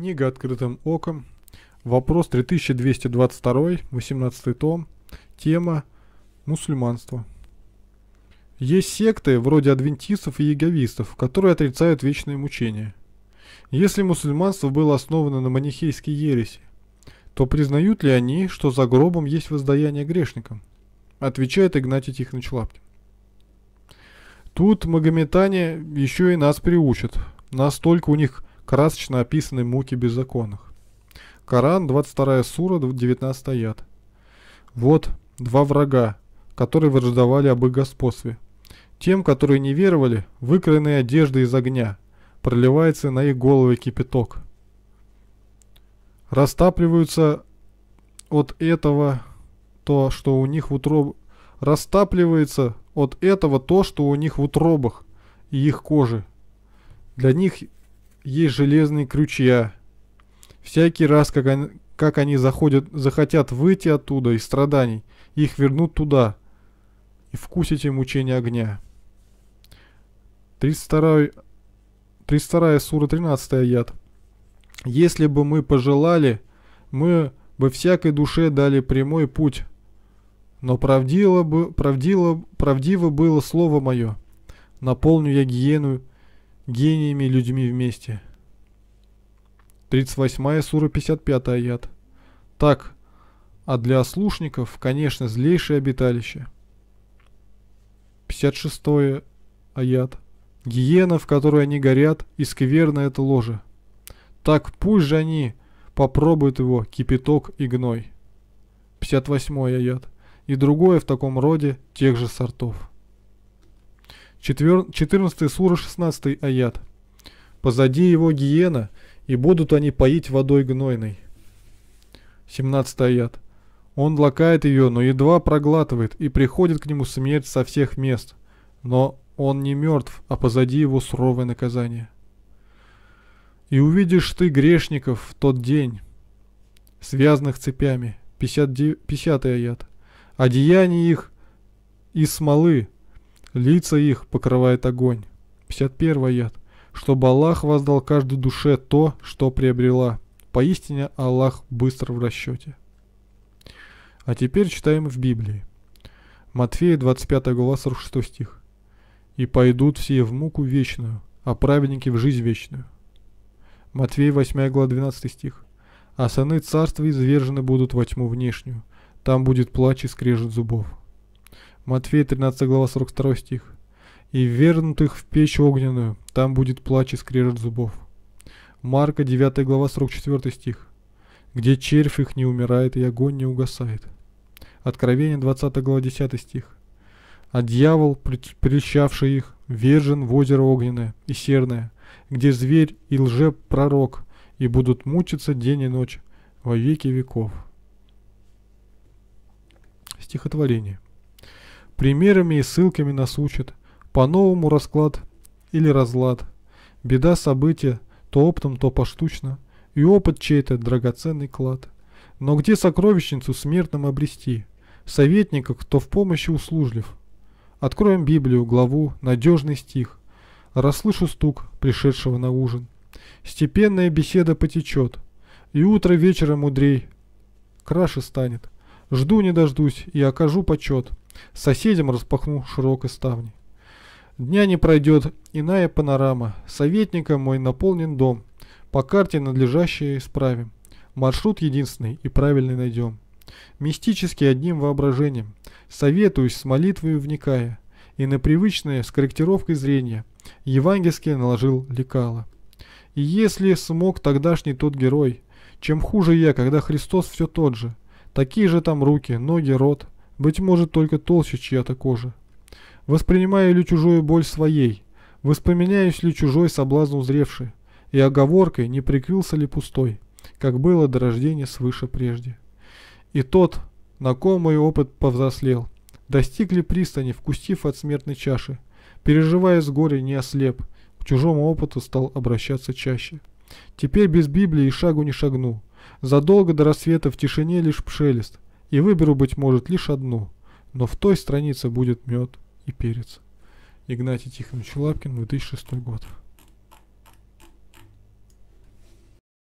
Книга «Открытым оком». Вопрос 3222, 18 том. Тема «Мусульманство». Есть секты, вроде адвентистов и яговистов, которые отрицают вечное мучение. Если мусульманство было основано на манихейской ереси, то признают ли они, что за гробом есть воздаяние грешникам? Отвечает Игнатий Тихонович Лаптин. Тут магометане еще и нас приучат. Настолько у них красочно описаны муки беззаконных. Коран, 22 сура, 19 аят. Вот два врага, которые враждовали об их господстве. Тем, которые не веровали, выкроенные одежды из огня, проливается на их головы кипяток. Растапливаются от этого то, что у них в утробах, растапливается от этого то, что у них в утробах и их кожи. Для них есть железные крючья. Всякий раз, как они, как они заходят, захотят выйти оттуда из страданий, их вернут туда и вкусите мучение огня. 32, 32 сура 13 яд. Если бы мы пожелали, мы бы всякой душе дали прямой путь, но правдило бы, правдило, правдиво было слово мое. Наполню я гиену гениями людьми вместе. 38-я сура 55 аят. Так, а для ослушников, конечно, злейшее обиталище. 56 аят. Гиена, в которой они горят, и скверно это ложе. Так пусть же они попробуют его кипяток и гной. 58 аят. И другое в таком роде тех же сортов. 14 сура 16 аят. «Позади его гиена, и будут они поить водой гнойной». 17 аят. Он лакает ее, но едва проглатывает, и приходит к нему смерть со всех мест. Но он не мертв, а позади его суровое наказание. И увидишь ты грешников в тот день, связанных цепями, 50, 50 аят, одеяние их из смолы, Лица их покрывает огонь. 51 аят. Чтобы Аллах воздал каждой душе то, что приобрела. Поистине Аллах быстро в расчете. А теперь читаем в Библии. Матфея 25 глава 46 стих. «И пойдут все в муку вечную, а праведники в жизнь вечную». Матфея 8 глава 12 стих. «А сыны царства извержены будут во тьму внешнюю, там будет плач и скрежет зубов». Матфея 13 глава 42 стих. «И вернут их в печь огненную, там будет плач и скрежет зубов». Марка 9 глава 44 стих. «Где червь их не умирает и огонь не угасает». Откровение 20 глава 10 стих. «А дьявол, прельщавший их, вержен в озеро огненное и серное, где зверь и лже-пророк, и будут мучиться день и ночь во веки веков». Стихотворение примерами и ссылками нас учат. По-новому расклад или разлад. Беда события то оптом, то поштучно. И опыт чей-то драгоценный клад. Но где сокровищницу смертным обрести? Советника, кто в помощи услужлив. Откроем Библию, главу, надежный стих. Расслышу стук пришедшего на ужин. Степенная беседа потечет, и утро вечера мудрей, краше станет. Жду не дождусь и окажу почет соседям распахнул широкой ставни. Дня не пройдет, иная панорама. Советника мой наполнен дом. По карте надлежащее исправим. Маршрут единственный и правильный найдем. Мистически одним воображением. Советуюсь с молитвою вникая. И на привычное с корректировкой зрения. Евангельски наложил лекала. И если смог тогдашний тот герой, чем хуже я, когда Христос все тот же. Такие же там руки, ноги, рот. Быть может, только толще чья-то кожа. Воспринимаю ли чужую боль своей? Воспоминаюсь ли чужой соблазн узревший? И оговоркой, не прикрылся ли пустой, как было до рождения свыше прежде. И тот, на ком мой опыт повзрослел, достиг ли пристани, вкусив от смертной чаши, переживая с горя, не ослеп, к чужому опыту стал обращаться чаще. Теперь без Библии шагу не шагну. Задолго до рассвета в тишине лишь пшелест – и выберу, быть может, лишь одну, но в той странице будет мед и перец. Игнатий Тихонович Лапкин, 2006 год.